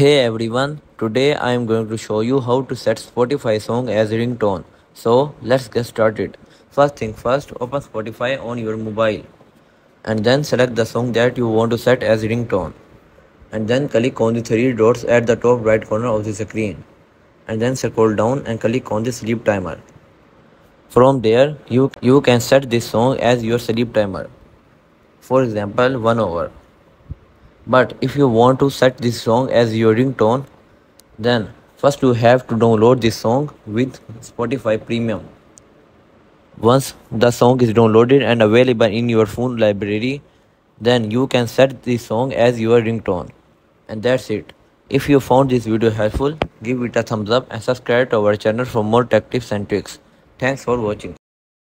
Hey everyone, today I am going to show you how to set Spotify song as ringtone. So let's get started. First thing first, open Spotify on your mobile and then select the song that you want to set as ringtone and then click on the three dots at the top right corner of the screen and then scroll down and click on the sleep timer. From there, you, you can set this song as your sleep timer. For example, 1 hour but if you want to set this song as your ringtone then first you have to download this song with spotify premium once the song is downloaded and available in your phone library then you can set this song as your ringtone and that's it if you found this video helpful give it a thumbs up and subscribe to our channel for more tech tips and tricks thanks for watching